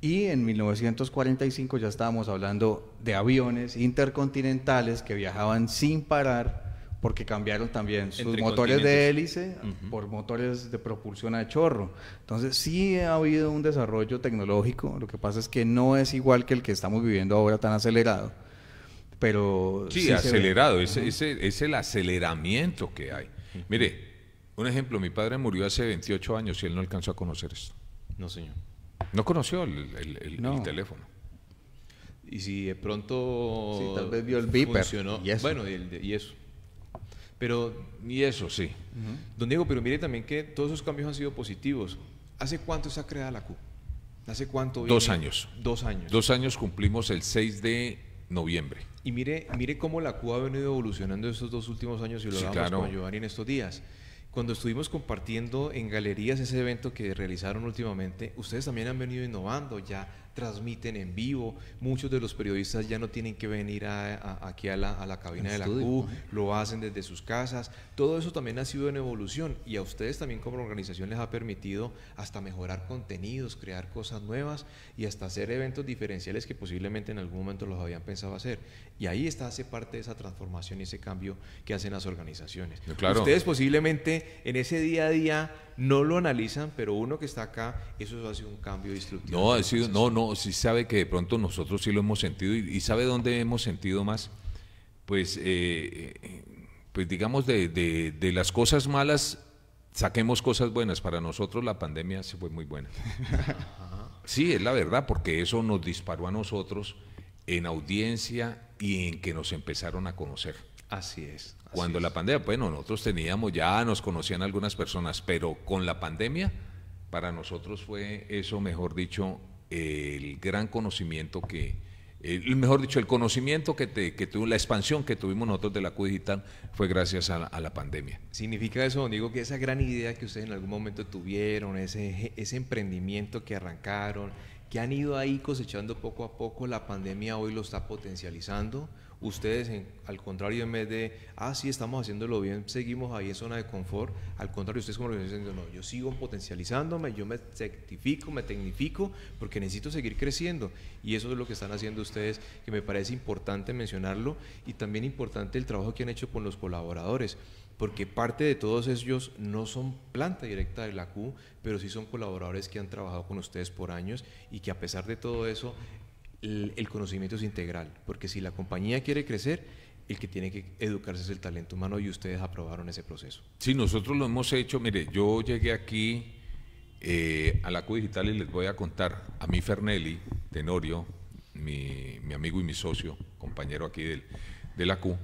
Y en 1945 ya estábamos hablando de aviones intercontinentales que viajaban sin parar porque cambiaron también sus motores de hélice por motores de propulsión a chorro. Entonces sí ha habido un desarrollo tecnológico, lo que pasa es que no es igual que el que estamos viviendo ahora tan acelerado. Pero sí, acelerado, es, el aceleramiento que hay. Mire, un ejemplo, mi padre murió hace 28 años y él no alcanzó a conocer esto. No, señor. No conoció el, teléfono. Y si de pronto... tal vez vio el beeper. y Bueno, y eso. Pero, y eso, sí. Don Diego, pero mire también que todos esos cambios han sido positivos. ¿Hace cuánto se ha creado la CUP? ¿Hace cuánto? Dos años. Dos años. Dos años cumplimos el 6 de noviembre. Y mire, mire cómo la CUP ha venido evolucionando estos dos últimos años y lo sí, con en estos días. Cuando estuvimos compartiendo en galerías ese evento que realizaron últimamente, ustedes también han venido innovando ya transmiten en vivo, muchos de los periodistas ya no tienen que venir a, aquí a la, a la cabina de la cu lo hacen desde sus casas, todo eso también ha sido en evolución y a ustedes también como organización les ha permitido hasta mejorar contenidos, crear cosas nuevas y hasta hacer eventos diferenciales que posiblemente en algún momento los habían pensado hacer. Y ahí está, hace parte de esa transformación y ese cambio que hacen las organizaciones. Ustedes posiblemente en ese día a día no lo analizan, pero uno que está acá, eso ha sido un cambio destructivo. No, no, no, sí sabe que de pronto nosotros sí lo hemos sentido y, sabe dónde hemos sentido más. Pues, eh, eh, pues digamos, de, las cosas malas saquemos cosas buenas. Para nosotros la pandemia se fue muy buena. Sí, es la verdad, porque eso nos disparó a nosotros en audiencia, y en que nos empezaron a conocer. Así es. Cuando la pandemia, bueno, nosotros teníamos, ya nos conocían algunas personas, pero con la pandemia, para nosotros fue eso, mejor dicho, el gran conocimiento que, mejor dicho, el conocimiento que, te, tuvo, la expansión que tuvimos nosotros de la Q fue gracias a la, pandemia. ¿Significa eso, digo que esa gran idea que ustedes en algún momento tuvieron, ese, ese emprendimiento que arrancaron, que han ido ahí cosechando poco a poco, la pandemia hoy lo está potencializando. Ustedes, al contrario, en vez de, ah, sí, estamos haciéndolo bien, seguimos ahí en zona de confort, al contrario, ustedes como organización diciendo no, yo sigo potencializándome, yo me certifico, me tecnifico, porque necesito seguir creciendo. Y eso es lo que están haciendo ustedes, que me parece importante mencionarlo, y también importante el trabajo que han hecho con los colaboradores porque parte de todos ellos no son planta directa de la Cu, pero sí son colaboradores que han trabajado con ustedes por años y que a pesar de todo eso, el, conocimiento es integral, porque si la compañía quiere crecer, el que tiene que educarse es el talento humano y ustedes aprobaron ese proceso. Sí, nosotros lo hemos hecho. Mire, yo llegué aquí eh, a la Cu Digital y les voy a contar. A mi Fernelli, Tenorio, mi, amigo y mi socio, compañero aquí de la Q,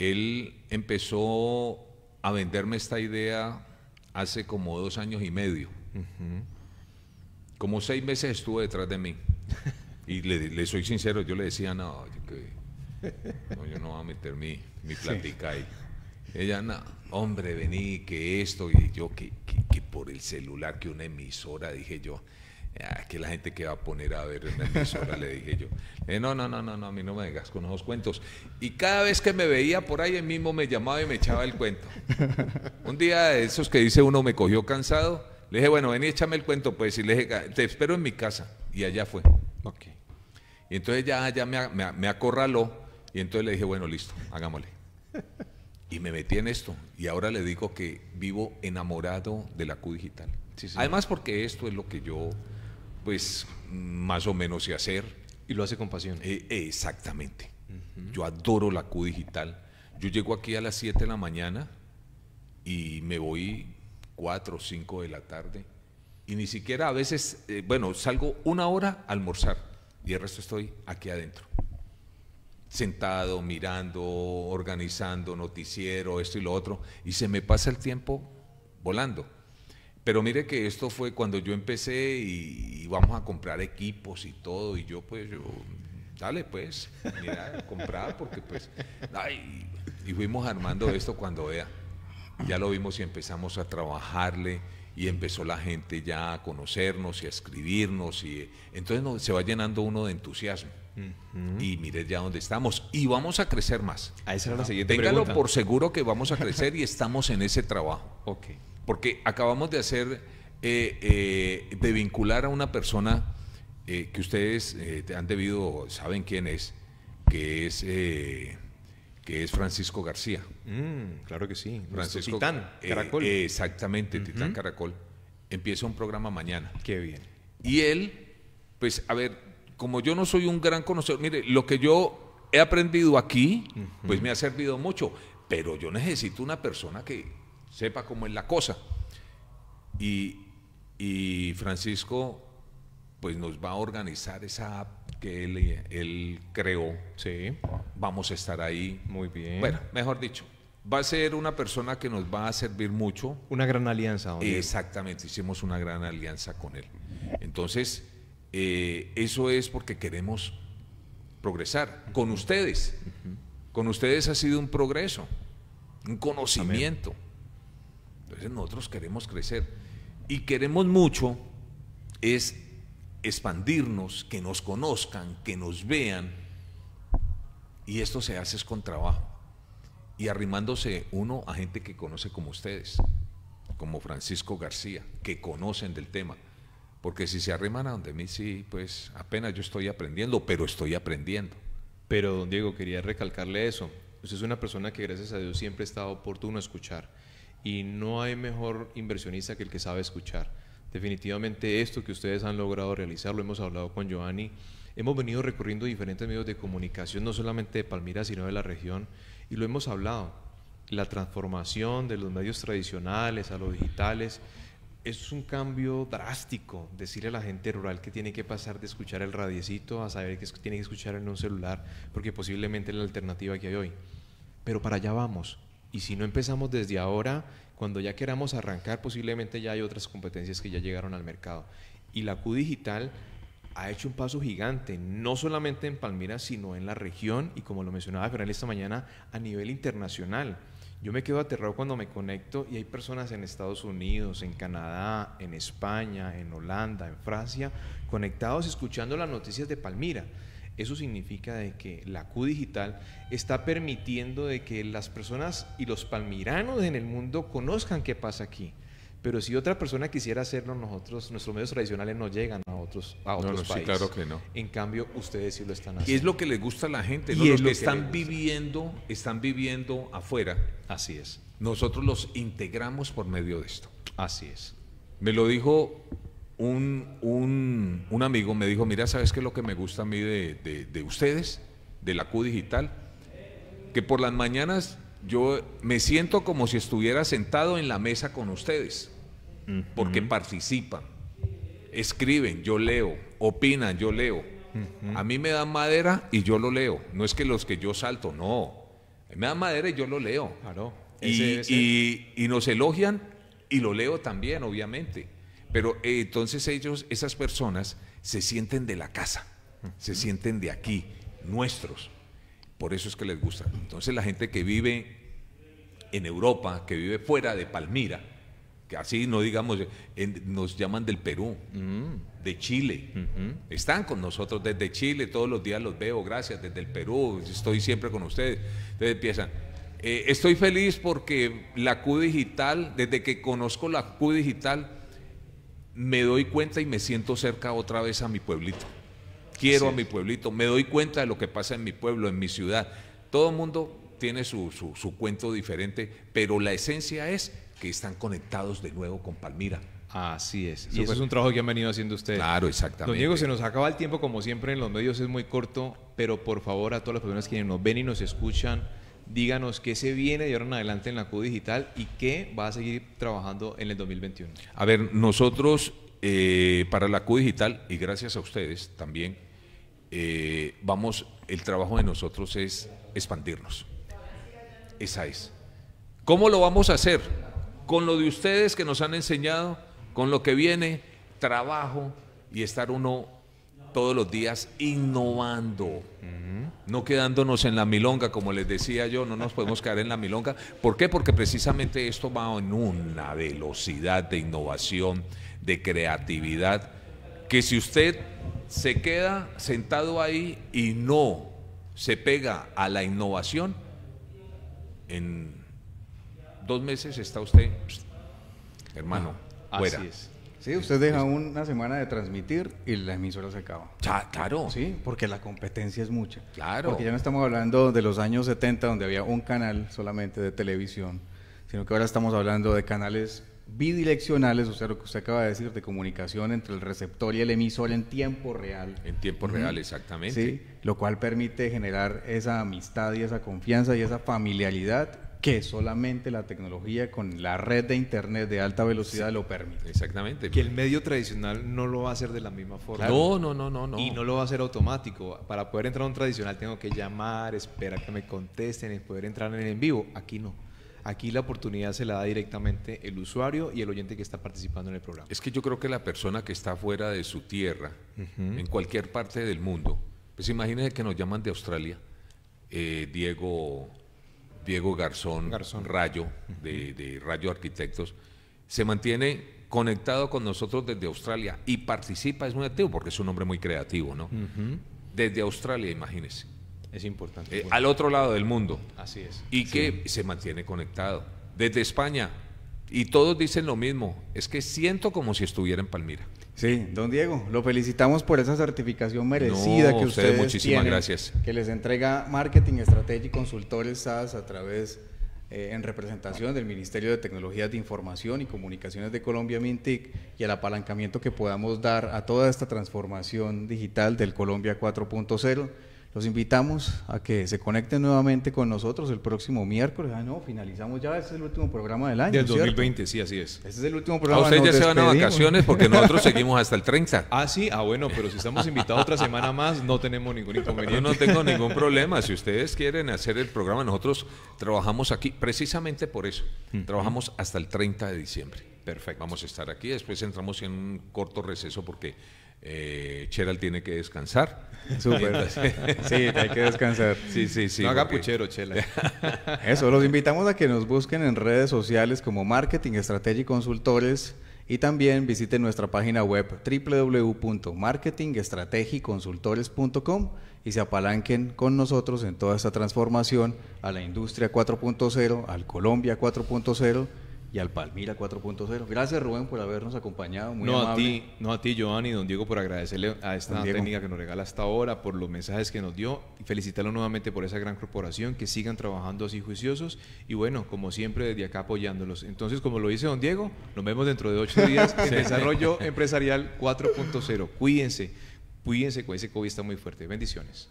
él empezó a venderme esta idea hace como dos años y medio. Como seis meses estuvo detrás de mí. Y le, soy sincero, yo le decía, no, yo, no, voy a meter mi, mi ahí. Ella, no, hombre, vení, que esto, y yo, que, que por el celular, que una emisora, dije yo. Ah, que la gente que va a poner a ver una emisora, le dije yo. no, no, no, no, no, a mí no me vengas con esos cuentos. Y cada vez que me veía por ahí, él mismo me llamaba y me echaba el cuento. Un día de esos que dice uno me cogió cansado, le dije, bueno, ven y échame el cuento, pues, y le dije, ah, te espero en mi casa. Y allá fue. Ok. Y entonces ya, ya me, acorraló y entonces le dije, bueno, listo, hagámosle. Y me metí en esto. Y ahora le digo que vivo enamorado de la Q digital. Además porque esto es lo que yo pues más o menos se hacer. Y lo hace con pasión. Eh, exactamente. Yo adoro la Q digital. Yo llego aquí a las 7 de la mañana y me voy 4 o 5 de la tarde. Y ni siquiera a veces, eh, bueno, salgo una hora a almorzar y el resto estoy aquí adentro. Sentado, mirando, organizando, noticiero, esto y lo otro. Y se me pasa el tiempo volando. Pero mire que esto fue cuando yo empecé y íbamos a comprar equipos y todo, y yo pues yo, dale pues, mira, comprar porque pues, y fuimos armando esto cuando vea, ya lo vimos y empezamos a trabajarle y empezó la gente ya a conocernos y a escribirnos y entonces se va llenando uno de entusiasmo. Y mire ya dónde estamos. Y vamos a crecer más. a esa la siguiente Téngalo pregunta. por seguro que vamos a crecer y estamos en ese trabajo. ok. Porque acabamos de hacer, eh, eh, de vincular a una persona eh, que ustedes han debido, saben quién es, que es, que es Francisco García. Mm, claro que sí, Francisco Titán Caracol. exactamente, Titán Caracol. Empieza un programa mañana. Qué bien. Y él, pues, a ver, como yo no soy un gran conocedor, mire, lo que yo he aprendido aquí, pues me ha servido mucho, pero yo necesito una persona que, sepa cómo es la cosa. Y, Francisco pues nos va a organizar esa app que él, él creó. Sí. Vamos a estar ahí. Muy bien. Bueno, mejor dicho, va a ser una persona que nos va a servir mucho. Una gran alianza. Exactamente, hicimos una gran alianza con él. Entonces, eh, eso es porque queremos progresar con ustedes. Con ustedes ha sido un progreso, un conocimiento. Entonces nosotros queremos crecer y queremos mucho es expandirnos, que nos conozcan, que nos vean y esto se hace con trabajo y arrimándose uno a gente que conoce como ustedes, como Francisco García, que conocen del tema. Porque si se arriman a donde mí, sí, pues apenas yo estoy aprendiendo, pero estoy aprendiendo. Pero, don Diego, quería recalcarle eso. Usted es una persona que, gracias a Dios, siempre estado oportuno escuchar y no hay mejor inversionista que el que sabe escuchar. Definitivamente esto que ustedes han logrado realizar, lo hemos hablado con Giovanni, hemos venido recorriendo diferentes medios de comunicación, no solamente de Palmira, sino de la región, y lo hemos hablado. La transformación de los medios tradicionales a los digitales es un cambio drástico. Decirle a la gente rural que tiene que pasar de escuchar el radiecito a saber que tiene que escuchar en un celular, porque posiblemente es la alternativa que hay hoy. Pero para allá vamos y si no empezamos desde ahora, cuando ya queramos arrancar, posiblemente ya hay otras competencias que ya llegaron al mercado. Y la Q Digital ha hecho un paso gigante, no solamente en Palmira, sino en la región y como lo mencionaba Fernández esta mañana, a nivel internacional. Yo me quedo aterrado cuando me conecto y hay personas en Estados Unidos, en Canadá, en España, en Holanda, en Francia, conectados escuchando las noticias de Palmira. Eso significa de que la Q digital está permitiendo de que las personas y los palmiranos en el mundo conozcan qué pasa aquí. Pero si otra persona quisiera hacerlo, nosotros, nuestros medios tradicionales no llegan a otros, a Sí, claro que no. En cambio, ustedes sí lo están haciendo. Y es lo que les gusta a la gente, ¿no? y que, que están viviendo, están viviendo afuera. Así es. Nosotros los integramos por medio de esto. Así es. Me lo dijo un, un, amigo me dijo, mira, ¿sabes qué es lo que me gusta a mí de, ustedes, de la Q Digital? Que por las mañanas yo me siento como si estuviera sentado en la mesa con ustedes, porque participan, escriben, yo leo, opinan, yo leo. A mí me dan madera y yo lo leo. No es que los que yo salto, no. Me dan madera y yo lo leo. Claro. y, nos elogian y lo leo también, obviamente. Pero eh, entonces ellos, esas personas, se sienten de la casa, se sienten de aquí, nuestros. Por eso es que les gusta. Entonces la gente que vive en Europa, que vive fuera de Palmira, que así no digamos, nos llaman del Perú, mm. de Chile. Están con nosotros desde Chile, todos los días los veo, gracias, desde el Perú, estoy siempre con ustedes. Entonces empiezan. Eh, estoy feliz porque la Q Digital, desde que conozco la Q Digital, me doy cuenta y me siento cerca otra vez a mi pueblito. Quiero a mi pueblito, me doy cuenta de lo que pasa en mi pueblo, en mi ciudad. Todo el mundo tiene su, su, cuento diferente, pero la esencia es que están conectados de nuevo con Palmira. Así es. y es un trabajo que han venido haciendo ustedes. Claro, exactamente. Don Diego, se nos acaba el tiempo, como siempre en los medios es muy corto, pero por favor a todas las personas que nos ven y nos escuchan, díganos qué se viene de ahora en adelante en la CU Digital y qué va a seguir trabajando en el 2021. A ver, nosotros eh, para la CU Digital, y gracias a ustedes también, eh, vamos, el trabajo de nosotros es expandirnos. Esa es. ¿Cómo lo vamos a hacer? Con lo de ustedes que nos han enseñado, con lo que viene, trabajo y estar uno todos los días innovando, no quedándonos en la milonga, como les decía yo, no nos podemos quedar en la milonga. ¿Por qué? Porque precisamente esto va en una velocidad de innovación, de creatividad, que si usted se queda sentado ahí y no se pega a la innovación, en dos meses está usted, hermano, ah, fuera. Sí, usted deja una semana de transmitir y la emisora se acaba. Ya, claro. Sí, porque la competencia es mucha. Claro. Porque ya no estamos hablando de los años 70 donde había un canal solamente de televisión, sino que ahora estamos hablando de canales bidireccionales, o sea, lo que usted acaba de decir, de comunicación entre el receptor y el emisor en tiempo real. En tiempo real, exactamente. Sí, lo cual permite generar esa amistad y esa confianza y esa familiaridad que solamente la tecnología con la red de internet de alta velocidad lo permite. Exactamente. Que el medio tradicional no lo va a hacer de la misma forma. No, No, no, no, no, Y no lo va a hacer automático. Para poder entrar a un tradicional tengo que llamar, esperar que me contesten, poder entrar en en vivo. Aquí no. Aquí la oportunidad se la da directamente el usuario y el oyente que está participando en el programa. Es que yo creo que la persona que está fuera de su tierra, en cualquier parte del mundo, pues imagínense que nos llaman de Australia, eh, Diego Diego Garzón, Rayo, de, Rayo Arquitectos, se mantiene conectado con nosotros desde Australia y participa, es muy activo porque es un hombre muy creativo, ¿no? Desde Australia, imagínese. Es importante. Eh, al otro lado del mundo. Así es. Y que se mantiene conectado. Desde España. Y todos dicen lo mismo. Es que siento como si estuviera en Palmira. Sí, don Diego, lo felicitamos por esa certificación merecida que ustedes, muchísimas gracias. que les entrega Marketing, Estrategia y Consultores SAS a través, eh, en representación del Ministerio de Tecnologías de Información y Comunicaciones de Colombia, MINTIC, y el apalancamiento que podamos dar a toda esta transformación digital del Colombia 4.0 los invitamos a que se conecten nuevamente con nosotros el próximo miércoles. Ah, no, finalizamos ya. Este es el último programa del año. Del 2020, sí, así es. Este es el último programa. ustedes ya se van a vacaciones porque nosotros seguimos hasta el 30. Ah, sí. Ah, bueno, pero si estamos invitados otra semana más, no tenemos ningún inconveniente. Yo no tengo ningún problema. Si ustedes quieren hacer el programa, nosotros trabajamos aquí precisamente por eso. Trabajamos hasta el 30 de diciembre. Perfecto. Vamos a estar aquí. Después entramos en un corto receso porque eh, tiene que descansar. sí, hay que descansar. No haga puchero, Chela. Eso, los invitamos a que nos busquen en redes sociales como Marketing Estrategia y Consultores y también visiten nuestra página web www.marketingestrategiconsultores.com y se apalanquen con nosotros en toda esta transformación a la industria 4.0, al Colombia 4.0 y al Palmira 4.0. Gracias Rubén por habernos acompañado. Muy no a ti, no a ti y don Diego, por agradecerle a esta técnica que nos regala hasta ahora, por los mensajes que nos dio y felicitarlo nuevamente por esa gran corporación, que sigan trabajando así juiciosos y bueno, como siempre desde acá apoyándolos. Entonces, como lo dice don Diego, nos vemos dentro de ocho días en Desarrollo Empresarial 4.0. Cuídense, cuídense, con ese COVID está muy fuerte. Bendiciones.